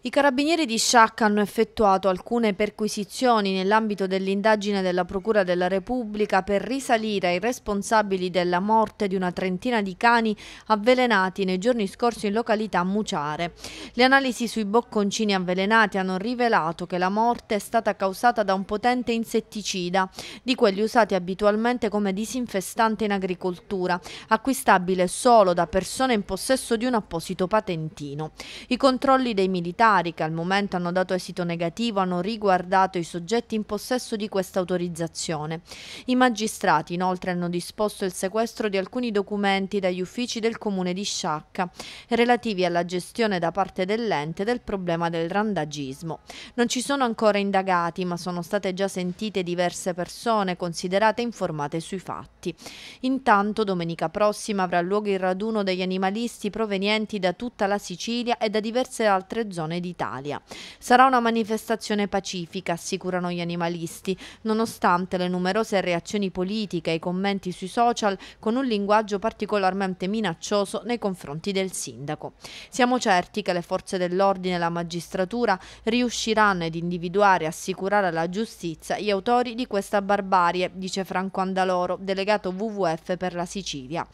I carabinieri di Sciacca hanno effettuato alcune perquisizioni nell'ambito dell'indagine della Procura della Repubblica per risalire ai responsabili della morte di una trentina di cani avvelenati nei giorni scorsi in località Muciare. Le analisi sui bocconcini avvelenati hanno rivelato che la morte è stata causata da un potente insetticida, di quelli usati abitualmente come disinfestante in agricoltura, acquistabile solo da persone in possesso di un apposito patentino. I controlli dei militari sanitari che al momento hanno dato esito negativo hanno riguardato i soggetti in possesso di questa autorizzazione. I magistrati inoltre hanno disposto il sequestro di alcuni documenti dagli uffici del comune di Sciacca relativi alla gestione da parte dell'ente del problema del randagismo. Non ci sono ancora indagati ma sono state già sentite diverse persone considerate informate sui fatti. Intanto domenica prossima avrà luogo il raduno degli animalisti provenienti da tutta la Sicilia e da diverse altre zone Regione d'Italia. Sarà una manifestazione pacifica, assicurano gli animalisti, nonostante le numerose reazioni politiche e i commenti sui social con un linguaggio particolarmente minaccioso nei confronti del sindaco. Siamo certi che le forze dell'ordine e la magistratura riusciranno ad individuare e assicurare alla giustizia gli autori di questa barbarie, dice Franco Andaloro, delegato WWF per la Sicilia.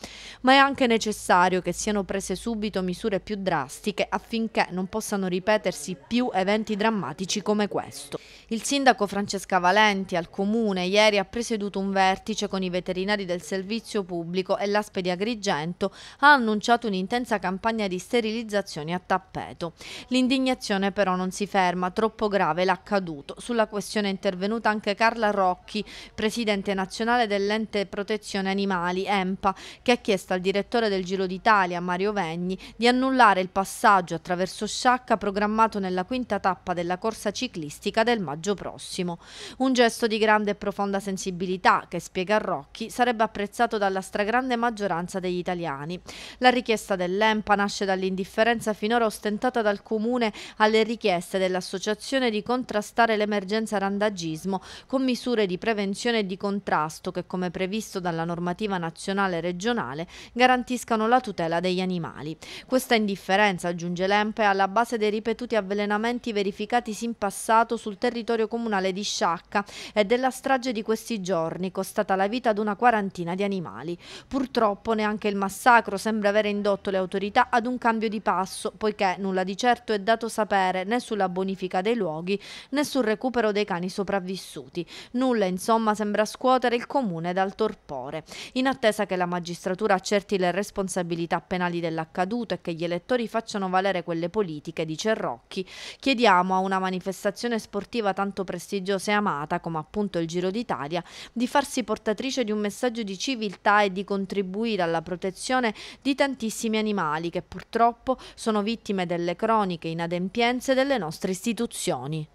Ma è anche necessario che siano prese subito misure più drastiche affinché non possano ripetere ripetersi più eventi drammatici come questo. Il sindaco Francesca Valenti al comune ieri ha presieduto un vertice con i veterinari del servizio pubblico e l'ASPE di Agrigento ha annunciato un'intensa campagna di sterilizzazioni a tappeto. L'indignazione però non si ferma, troppo grave l'accaduto. Sulla questione è intervenuta anche Carla Rocchi, presidente nazionale dell'ente protezione animali EMPA, che ha chiesto al direttore del Giro d'Italia, Mario Vegni, di annullare il passaggio attraverso Sciacca programmato programmato nella quinta tappa della corsa ciclistica del maggio prossimo. Un gesto di grande e profonda sensibilità che, spiega Rocchi, sarebbe apprezzato dalla stragrande maggioranza degli italiani. La richiesta dell'EMPA nasce dall'indifferenza finora ostentata dal Comune alle richieste dell'Associazione di contrastare l'emergenza randagismo con misure di prevenzione e di contrasto che, come previsto dalla normativa nazionale e regionale, garantiscano la tutela degli animali. Questa indifferenza, aggiunge l'EMPA, è alla base dei ripetiti ripetuti avvelenamenti verificatisi in passato sul territorio comunale di Sciacca e della strage di questi giorni, costata la vita ad una quarantina di animali. Purtroppo neanche il massacro sembra aver indotto le autorità ad un cambio di passo, poiché nulla di certo è dato sapere né sulla bonifica dei luoghi né sul recupero dei cani sopravvissuti. Nulla insomma sembra scuotere il comune dal torpore. In attesa che la magistratura accerti le responsabilità penali dell'accaduto e che gli elettori facciano valere quelle politiche, dice Roma, Marrocchi. Chiediamo a una manifestazione sportiva tanto prestigiosa e amata come appunto il Giro d'Italia di farsi portatrice di un messaggio di civiltà e di contribuire alla protezione di tantissimi animali che purtroppo sono vittime delle croniche inadempienze delle nostre istituzioni.